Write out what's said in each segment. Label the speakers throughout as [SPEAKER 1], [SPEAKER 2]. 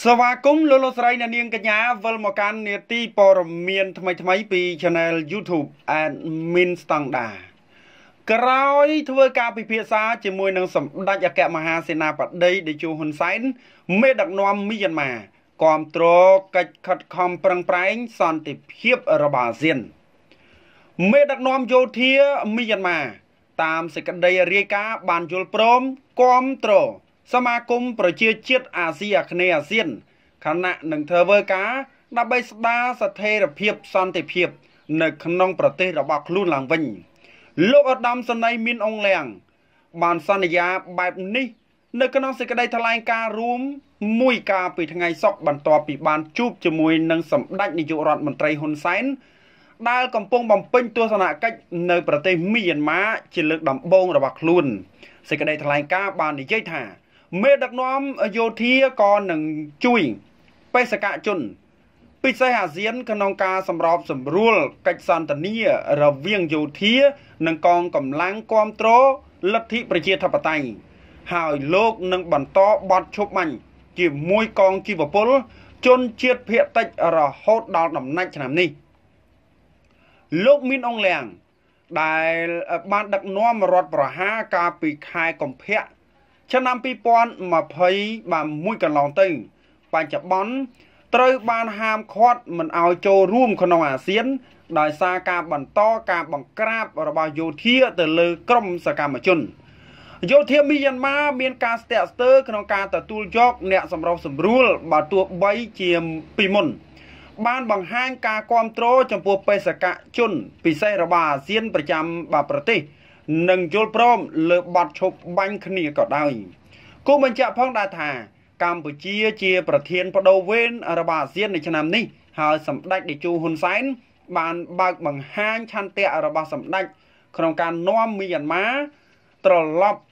[SPEAKER 1] សវាគមន៍លោកលោកស្រីអ្នកនាងកញ្ញាវិលមកកាន់នេតិព័រមានថ្មីថ្មីពី Channel YouTube Admin Standard ក្រោយធ្វើការពិភាក្សាជាមួយនឹងសម្ដេចអគ្គមហាសេនាបតីតេជោហ៊ុនសែនមេដឹកនាំមីយ៉ាន់ម៉ាគាំទ្រកិច្ចខិតខំប្រឹងប្រែងសន្តិភាពរបស់អាស៊ានមេដឹកនាំយោធាមីយ៉ាន់ម៉ាតាមសេចក្តីរាយការណ៍បានយល់ព្រមគាំទ្រសមាគមប្រជាជាតិអាស៊ីអាគ្នេយ៍អាស៊ាន ខណៈនឹងធ្វើការដើម្បីស្ដារស្ថិរភាពសន្តិភាព នៅ ក្នុងប្រទេសរបស់ខ្លួនឡើងវិញលោកឧត្តមសេនីយ៍មានអង្គលៀងបានសន្យាបែបនេះ នៅ ក្នុងសេចក្តីថ្លែងការណ៍រួមមួយកាលពីថ្ងៃសុក្របន្ទាប់ពី បានជួបជាមួយនឹងសម្ដេចនាយករដ្ឋមន្ត្រីហ៊ុនសែនដែលកំពុងបំពេញទស្សនកិច្ចនៅប្រទេសមីយ៉ាន់ម៉ាជាលើកដំបូងរបស់ខ្លួនសេចក្តីថ្លែងការណ៍បាននិយាយថាមេដឹកនាំយោធាក៏នឹងជួយបេសកជនពិសេសអាស៊ានក្នុងការសម្របសម្រួលកិច្ចសន្ទនារវាងយោធា និងកងកម្លាំងគ្រប់គ្រងលទ្ធិប្រជាធិបតេយ្យហើយលោកនឹងបន្តបត់ឈប់បាញ់ជាមួយកងជីវពលជនជាតិភៀតតិចរហូតដល់ដំណាច់ឆ្នាំនេះលោកមានអងលៀងដែលបានដឹកនាំរដ្ឋប្រហារកាលពីខែកុម្ភៈឆ្នាំ2020បាទមួយកន្លងទៅបច្ចុប្បន្នត្រូវបានហាមឃាត់មិនឲ្យចូលរួមក្នុងអាស៊ានដោយសារការបន្តការបង្ក្រាបរបស់យោធាទៅលើ ក្រមសកម្មជនយោធាមីយ៉ាន់ម៉ាមានការស្ទាក់ស្ទើរក្នុងការទទួលយកអ្នកសម្រុះសម្រួលបើទោះបីជាពីមុន បានបង្ហាញការគ្រប់គ្រងចំពោះបេសកជន ពិសេសរបស់អាស៊ានប្រចាំប្រទេសនិងយល់ព្រមលើបទឈប់បាញ់គ្នាក៏ដោយគូបញ្ជាក់ផងដែរថា កម្ពុជាជា ប្រធានបដូវវេន របស់អាស៊ាននៅឆ្នាំនេះ ហើយសម្ដេចតេជោហ៊ុនសែនបានបើកបង្ហាញឆន្ទៈរបស់សម្ដេចក្នុងការនាំមីយ៉ាន់ម៉ាត្រឡប់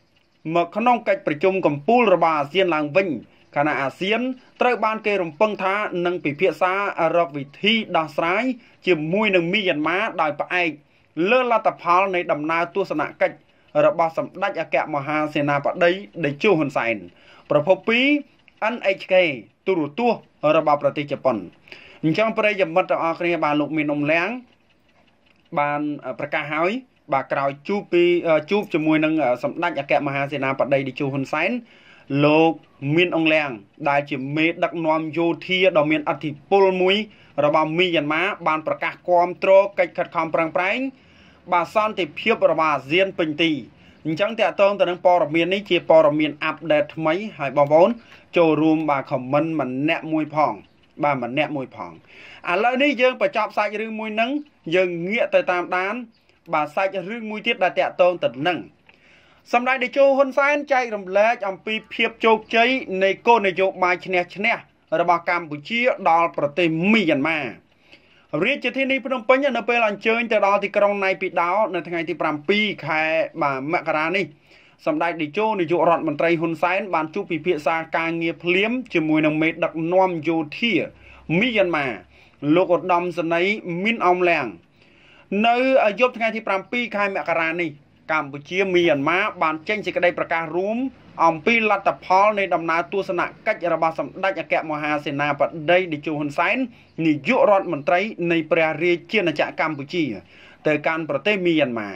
[SPEAKER 1] មកក្នុងកិច្ចប្រជុំកម្ពុជារបស់អាស៊ានឡើងវិញគណៈអាស៊ានត្រូវបានគេរំពឹងថានឹងពិភាក្សារកវិធីដោះស្រាយជាមួយនឹងមីយ៉ាន់ម៉ាដោយផ្អែកលើលទ្ធផល នៃ ដំណើរទស្សនកិច្ចរបស់សម្ដេចអគ្គមហាសេនាបតីតេជោហ៊ុនសែនប្រភព2 NHK ទូរទស្សន៍របស់ប្រទេសជប៉ុនអញ្ចឹងប្រិយមិត្តទាំងអស់គ្នា បាទលោកមាននំលៀងបានប្រកាសហើយបាទក្រោយជួបពីជួបជាមួយនឹងសម្ដេចអគ្គមហាសេនាបតីតេជោហ៊ុនសែនលោកមានអង្លៀងដែលជាមេដឹកនាំយោធាដ៏មានអធិពលមួយ របស់មីយ៉ាន់ម៉ាបានប្រកាសគាំទ្រកិច្ចខិតខំប្រឹងប្រែងបាទសន្តិភាពរបស់អាស៊ានពេញទីអញ្ចឹងតកតងទៅនឹងព័ត៌មាននេះជាព័ត៌មានអាប់ដេតថ្មីហើយបងប្អូន ចូលរួមបាទខមមិនម្នាក់មួយផង បាទម្នាក់មួយផងឥឡូវនេះយើងបញ្ចប់សាច់រឿងមួយនឹងយើងងាកទៅតាមដាន បាទសាច់រឿងមួយទៀតដែលតកតងទៅនឹងសម្ដេចតេជោហ៊ុនសែនចែករំលែកអំពីភាពជោគជ័យនៃគោលនយោបាយឈ្នះឈ្នះរបស់កម្ពុជាដល់ប្រទេសមីយ៉ាន់ម៉ារាជធានីភ្នំពេញនៅពេលអញ្ជើញទៅដល់ទីក្រុងណៃពីដោនៅថ្ងៃទី7ខែបាទមករានេះសម្ដេចតេជោនាយករដ្ឋមន្ត្រីហ៊ុនសែនបានជួបពិភាក្សាការងារភ្លាមជាមួយនឹងមេដឹកនាំយោធាមីយ៉ាន់ម៉ាលោកឧត្តមសេនីយ៍មីនអងឡាំងនៅយប់ថ្ងៃទី7ខែមករានេះកម្ពុជាមីយ៉ាន់ម៉ាបានចេញសេចក្តីប្រកាសរួមអំពីលទ្ធផលនៃដំណើរទស្សនកិច្ចរបស់សម្ដេចអគ្គមហាសេនាបតីតេជោហ៊ុនសែននាយករដ្ឋមន្ត្រី នៃព្រះរាជាណាចក្រកម្ពុជាទៅកាន់ប្រទេសមីយ៉ាន់ម៉ា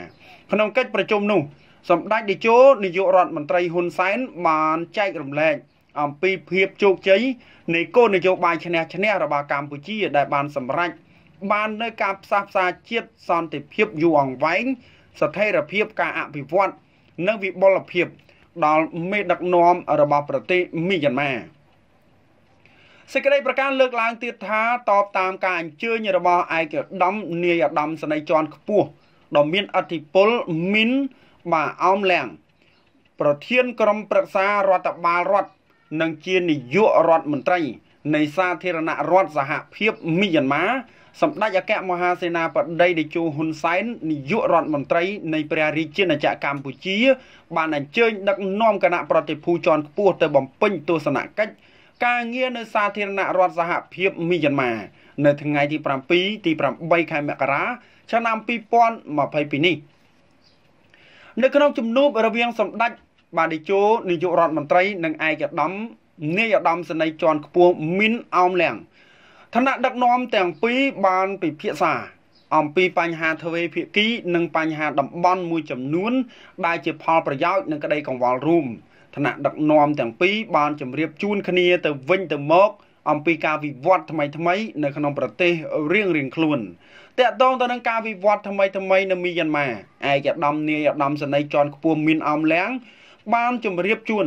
[SPEAKER 1] ក្នុងកិច្ចប្រជុំនោះ សម្ដេចតេជោនាយករដ្ឋមន្ត្រីហ៊ុនសែនបានចែករំលែកអំពីភាពជោគជ័យនៃគោលនយោបាយឈ្នះឈ្នះរបស់កម្ពុជាដែលបានសម្រេចបាននៅការផ្សះផ្សាជាតិសន្តិភាពយូរអង្វែងស្ថិរភាពការអភិវឌ្ឍនិងវិបុលភាពដល់មេដឹកនាំរបស់ប្រទេស មីយ៉ាន់ម៉ាសេចក្តីប្រកាសលើកឡើងទៀតថាតបតាមការអញ្ជើញរបស់ឯកឧត្តមនាយឧត្តមសេនីយ៍ជាន់ខ្ពស់ដ៏មានអធិបុលមីនបាទអោមលាំងប្រធានក្រុមប្រឹក្សារដ្ឋបាលរដ្ឋនិងជានាយករដ្ឋមន្ត្រី នៃសាធារណរដ្ឋសហភាពមីយ៉ាន់ម៉ាសម្ដេចអគ្គមហាសេនាបតីតេជោហ៊ុនសែននាយករដ្ឋមន្ត្រីនៃព្រះរាជាណាចក្រកម្ពុជា បានអញ្ជើញដឹកនាំគណៈប្រតិភូជាន់ខ្ពស់ទៅបំពេញទស្សនកិច្ចការងារនៅសាធារណរដ្ឋសហភាពមីយ៉ាន់ម៉ានៅថ្ងៃទី7ទី8ខែមករាឆ្នាំ2022នេះនៅក្នុងជំនួបរវាងសម្ដេចបាទតេជោនាយករដ្ឋមន្ត្រី និងឯកឧត្តមនាយឧត្តមសេនីយ៍ជាន់ខ្ពស់មីនអោមលៀងឋានៈដឹកនាំទាំងពីរបានពិភាក្សាអំពីបញ្ហាទ្វេភាគីនិងបញ្ហាតំបន់មួយចំនួនដែលជាផលប្រយោជន៍និងក្តីកង្វល់រួមឋានៈដឹកនាំទាំងពីរបានជម្រាបជូនគ្នាទៅវិញទៅមកអំពីការវិវត្តថ្មីថ្មីនៅក្នុងប្រទេសរៀងរៀងខ្លួនតកតងទៅនឹងការវិវត្តថ្មីថ្មីនៅមីយ៉ាន់ម៉ាឯកឧត្តមនាយឧត្តមសេនីយ៍ជាន់ខ្ពស់មានអំលាំងបានជម្រាបជូន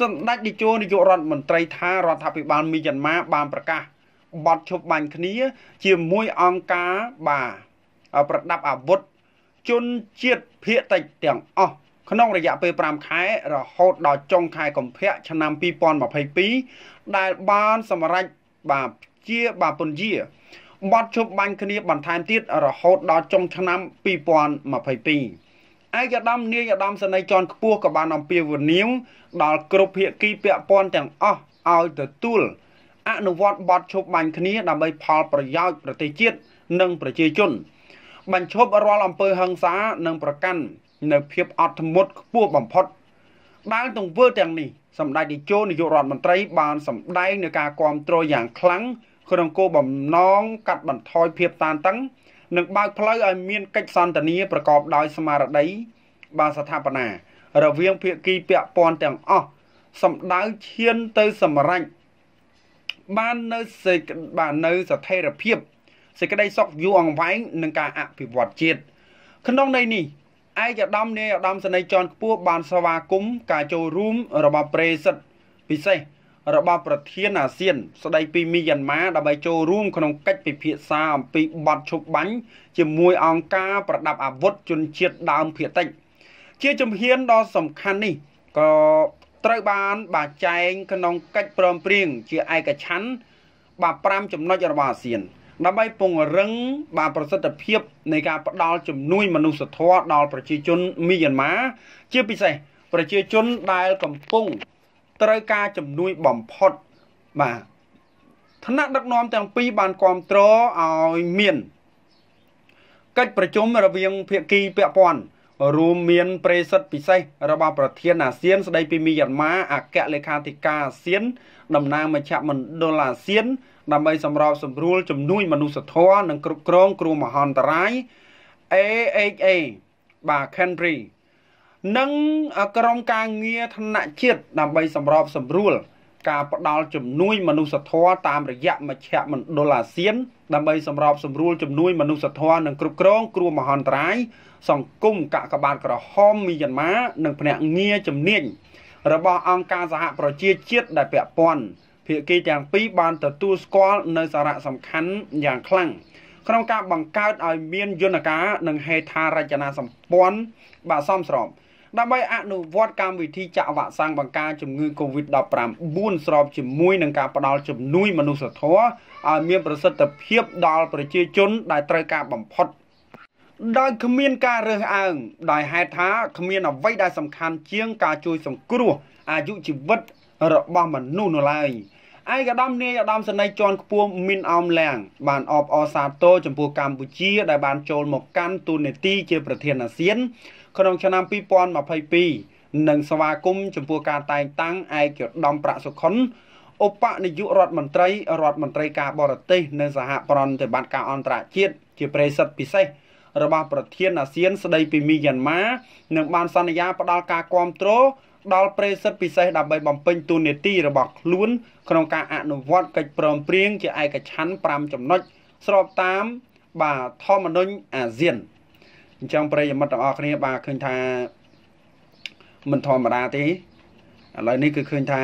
[SPEAKER 1] សម្ដេចនាយករដ្ឋមន្ត្រីថារដ្ឋាភិបាលមីយ៉ាន់ម៉ាបានប្រកាសបត់ឈប់បាញ់គ្នា ជាមួយអង្គការបាទប្រដាប់អាវុធជនជាតិភៀកតិចទាំងអស់ក្នុងរយៈពេល5ខែ រហូតដល់ចុងខែកុម្ភៈឆ្នាំ2022ដែលបានសម្រេចបាទជាបាទពន្យាបត់ជប់បាញ់គ្នាបន្ថែមទៀតរហូតដល់ចុងឆ្នាំ2022ឯកឧត្តមនាយឧត្តមសេនីយ៍ជាន់ខ្ពស់ក៏បានអំពាវនាវដល់គ្រប់ភាគីពាក់ព័ន្ធទាំងអស់ឲ្យទទួលអនុវត្តបទឈប់ បាញ់គ្នាដើម្បីផលប្រយោជន៍ប្រទេសជាតិនិង ប្រជាជនបញ្ឈប់រាល់អំពើហិង្សា និងប្រកាន់នៅភាពអត់ធ្មត់ខ្ពស់បំផុតដែលទង្វើទាំងនេះសម្ដេចនាយកនាយករដ្ឋមន្ត្រីបានសម្ដែងនឹងការគ្រប់គ្រងយ៉ាងខ្លាំងក្នុងគោលបំណងកាត់បន្ថយភាពតានតឹងនិងបើកផ្លូវឲ្យមាន កិច្ចសន្ទនាប្រកបដោយស្មារតីបានស្ថាបនារវាង ភាគីពាក់ព័ន្ធទាំងអស់សម្ដៅឈានទៅសម្រេចបាននៅសេចបាននៅ ស្ថិរភាពសេចក្តីសុខយូរអង្វែងនឹងការអភិវឌ្ឍជាតិក្នុងន័យនេះឯកឧត្តមនាយឧត្តមសេនីយ៍ជាន់ខ្ពស់បានស្វាគមន៍ការចូលរួម របស់ប្រេសិតពិសេស របស់ប្រធានអាស៊ាន ស្ដីពីមីយ៉ាន់ម៉ាដើម្បីចូលរួមក្នុងកិច្ចពិភាក្សាអំពីបទឈប់បាញ់ជាមួយអង្គការ ប្រដាប់អាវុធជនជាតិដើមភាគតិច ជាជំហានដ៏សំខាន់នេះក៏ត្រូវបានបាទចែងក្នុងកិច្ចព្រមព្រៀងជាឯកច្ឆ័ន្ទបាទ5ចំណុចរបស់អាស៊ាន ដើម្បីពង្រឹងបាទប្រសិទ្ធភាពនៃការផ្ដល់ជំនួយមនុស្សធម៌ដល់ប្រជាជន មីយ៉ាន់ម៉ាជាពិសេសប្រជាជនដែលកំពុង ត្រូវការជំនួយបំផុតបាទថ្នាក់ដឹកនាំទាំងពីរបានគ្រប់គ្រងឲ្យមាន កិច្ចប្រជុំរវាងភាគីពាក់ព័ន្ធរួមមានប្រេសិតពិសេសរបស់ប្រធានអាស៊ានស្ដីពីមីយ៉ាន់ម៉ាអគ្គលេខាធិការអាស៊ានតំណាងមជ្ឈមណ្ឌលអាស៊ាន ដើម្បីសម្របសម្រួលជំនួយមនុស្សធម៌និងគ្រប់គ្រងគ្រោះមហន្តរាយ AHA បាទ Canberra និងក្រុមការងារថ្នាក់ជាតិដើម្បីសម្របសម្រួលការផ្ដល់ជំនួយមនុស្សធម៌តាមរយៈមជ្ឈមណ្ឌលអាស៊ានដើម្បីសម្របសម្រួលជំនួយមនុស្សធម៌និងគ្រប់គ្រងគ្រោះមហន្តរាយសង្គមកកបាទក្រហមមីយ៉ាន់ម៉ានិងភ្នាក់ងារជំនាញរបស់អង្គការសហប្រជាជាតិដែលពាក់ព័ន្ធភាគីទាំងពីរបានទទួលស្គាល់នៅសារៈសំខាន់យ៉ាងខ្លាំងក្នុងការបង្កើតឲ្យមានយន្តការនិងហេដ្ឋារចនាសម្ព័ន្ធបាទសមស្របដើម្បីអនុវត្តកម្មវិធីចាក់វ៉ាក់សាំងបង្ការជំងឺ Covid-19 ស្របជាមួយនឹងការផ្តល់ជំនួយមនុស្សធម៌ឲ្យមានប្រសិទ្ធភាពដល់ប្រជាជន ដែលត្រូវការបំផុតដោយគ្មានការរើសអើងដោយហេតុថាគ្មានអ្វីដែលសំខាន់ជាងការជួយ សង្គ្រោះអាយុជីវិតរបស់មនុស្សនោះឡើយឯកឧត្តមនាយឧត្តមសេនីយ៍ជាន់ខ្ពស់មីនអោមឡាំងបានអបអរសាទរចំពោះកម្ពុជាដែលបានចូលមកកាន់តួនាទីជាប្រធានអាស៊ានក្នុងឆ្នាំ2022និងស្វាគមន៍ចំពោះការតែងតាំងឯកឧត្តមប្រាក់សុខុនឧបនាយករដ្ឋមន្ត្រីរដ្ឋមន្ត្រីការបរទេស នៅ សហប្រតិបត្តិការអន្តរជាតិជាប្រិយសិទ្ធិពិសេសរបស់ប្រធានអាស៊ានស្ដីពីមីយ៉ាន់ម៉ានឹងបានសន្យាផ្ដល់ការគ្រប់គ្រងដល់ប្រិយសិទ្ធិពិសេសដើម្បីបំពេញទូនាទីរបស់ខ្លួនក្នុងការអនុវត្តកិច្ចព្រមព្រៀងជាឯកច្ឆ័ន្ទ5ចំណុចស្របតាមបាទធម្មនុញ្ញអាស៊ាន។អញ្ចឹងប្រិយមិត្តទាំងអស់គ្នាបាទឃើញថាមិនធម្មតាទេឥឡូវនេះគឺឃើញថា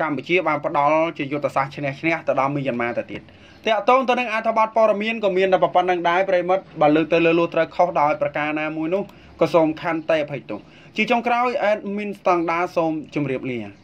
[SPEAKER 1] កម្ពុជាបានផ្ដល់ជាយុទ្ធសាស្ត្រឈ្នះឈ្នះទៅដល់មីយ៉ាន់ម៉ាទៅទៀតតាក់ទងទៅនឹងអត្ថបទព័ត៌មានក៏មានដល់ប៉ុណ្្នឹងដែរប្រិមិត្តបើលើកទៅលើលូត្រូវខុសដោយប្រការណាមួយនោះក៏សូមខន្តីអភ័យទោសជាចុងក្រោយ admin standard សូមជម្រាបលា